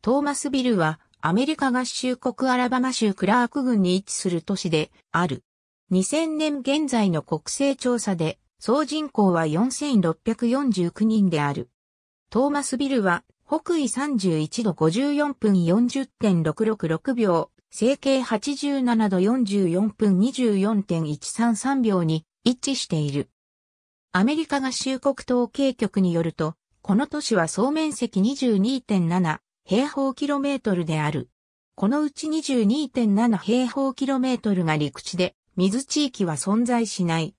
トーマスビルはアメリカ合衆国アラバマ州クラーク郡に位置する都市である。2000年現在の国勢調査で総人口は4649人である。トーマスビルは北緯31度54分40.666秒、整形87度44分24.133秒に位置している。アメリカ合衆国統計局によると、この都市は総面積22.7平方キロメートルである。このうち22.7平方キロメートルが陸地で、水地域は存在しない。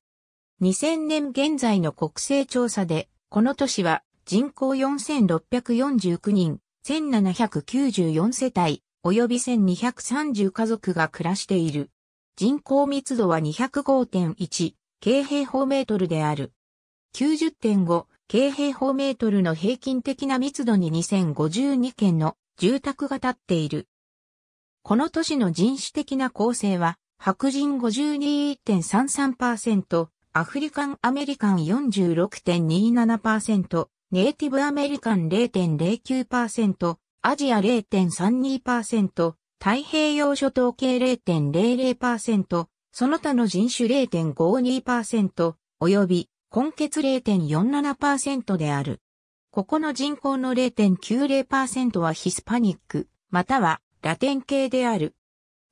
2000年現在の国勢調査で、この都市は人口4649人、1794世帯、及び1230家族が暮らしている。人口密度は205.1、京平方メートルである。90.5、経平方メートルの平均的な密度に2052件の住宅が建っている。この都市の人種的な構成は、白人52.33%、アフリカンアメリカン46.27%、ネイティブアメリカン0.09%、アジア0.32%、太平洋諸島系0.00%、その他の人種0.52%、及び根結0.47%である。ここの人口の0.90%はヒスパニック、またはラテン系である。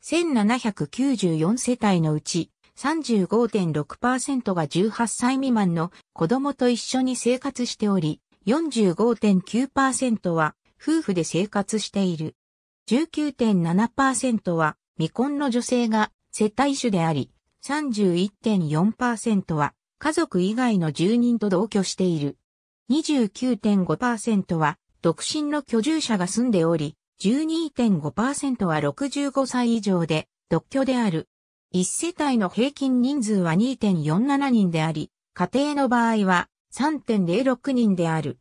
1794世帯のうち35.6%が18歳未満の子供と一緒に生活しており、45.9%は夫婦で生活している。19.7%は未婚の女性が世帯主であり、31.4%は家族以外の住人と同居している。29.5%は独身の居住者が住んでおり、12.5%は65歳以上で独居である。1世帯の平均人数は2.47人であり、家庭の場合は3.06人である。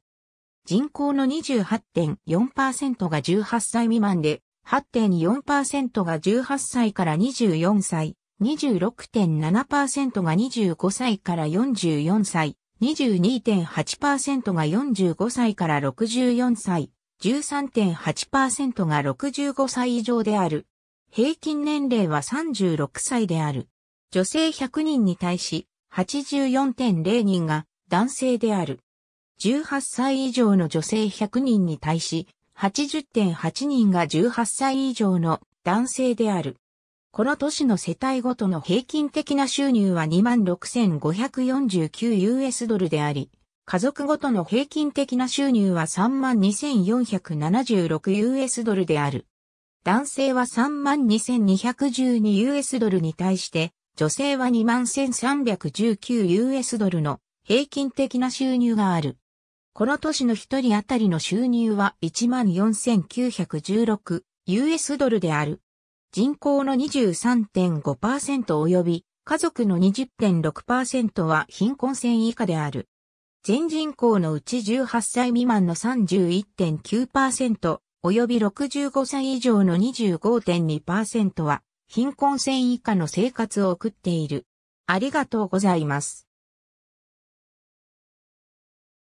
人口の28.4%が18歳未満で、8.4%が18歳から24歳、26.7%が25歳から44歳、22.8%が45歳から64歳、13.8%が65歳以上である。平均年齢は36歳である。女性100人に対し、84.0人が男性である。18歳以上の女性100人に対し、80.8人が18歳以上の男性である。この都市の世帯ごとの平均的な収入は 26,549US ドルであり、家族ごとの平均的な収入は 32,476US ドルである。男性は 32,212US ドルに対して、女性は 21,319US ドルの平均的な収入がある。この都市の一人当たりの収入は 14,916US ドルである。人口の23.5%及び家族の20.6%は貧困線以下である。全人口のうち18歳未満の31.9%及び65歳以上の25.2%は貧困線以下の生活を送っている。ありがとうございます。